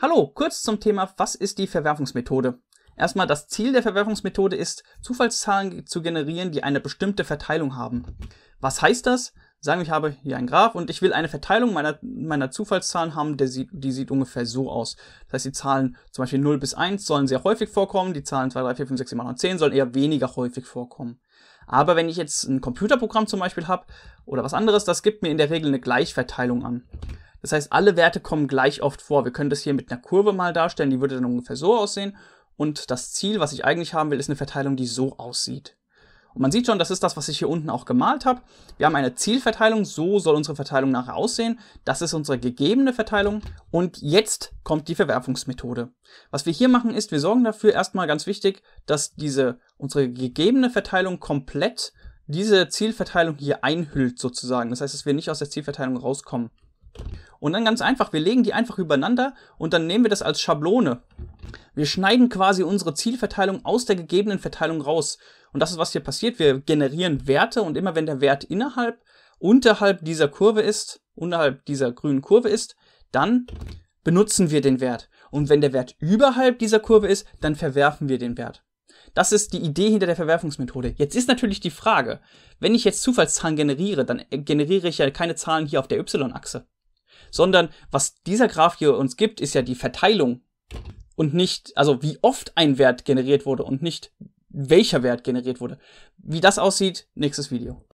Hallo, kurz zum Thema, was ist die Verwerfungsmethode? Erstmal, das Ziel der Verwerfungsmethode ist, Zufallszahlen zu generieren, die eine bestimmte Verteilung haben. Was heißt das? Sagen wir, ich habe hier einen Graph und ich will eine Verteilung meiner, meiner Zufallszahlen haben, der sieht, die sieht ungefähr so aus. Das heißt, die Zahlen zum Beispiel 0 bis 1 sollen sehr häufig vorkommen, die Zahlen 2, 3, 4, 5, 6, 7, 8, 9, 10 sollen eher weniger häufig vorkommen. Aber wenn ich jetzt ein Computerprogramm zum Beispiel habe oder was anderes, das gibt mir in der Regel eine Gleichverteilung an. Das heißt, alle Werte kommen gleich oft vor. Wir können das hier mit einer Kurve mal darstellen, die würde dann ungefähr so aussehen. Und das Ziel, was ich eigentlich haben will, ist eine Verteilung, die so aussieht. Und man sieht schon, das ist das, was ich hier unten auch gemalt habe. Wir haben eine Zielverteilung, so soll unsere Verteilung nachher aussehen. Das ist unsere gegebene Verteilung und jetzt kommt die Verwerfungsmethode. Was wir hier machen ist, wir sorgen dafür erstmal ganz wichtig, dass diese unsere gegebene Verteilung komplett diese Zielverteilung hier einhüllt sozusagen. Das heißt, dass wir nicht aus der Zielverteilung rauskommen. Und dann ganz einfach, wir legen die einfach übereinander und dann nehmen wir das als Schablone. Wir schneiden quasi unsere Zielverteilung aus der gegebenen Verteilung raus. Und das ist, was hier passiert. Wir generieren Werte und immer wenn der Wert innerhalb, unterhalb dieser Kurve ist, unterhalb dieser grünen Kurve ist, dann benutzen wir den Wert. Und wenn der Wert überhalb dieser Kurve ist, dann verwerfen wir den Wert. Das ist die Idee hinter der Verwerfungsmethode. Jetzt ist natürlich die Frage, wenn ich jetzt Zufallszahlen generiere, dann generiere ich ja keine Zahlen hier auf der y-Achse. Sondern was dieser Graph hier uns gibt, ist ja die Verteilung und nicht, also wie oft ein Wert generiert wurde und nicht welcher Wert generiert wurde. Wie das aussieht, nächstes Video.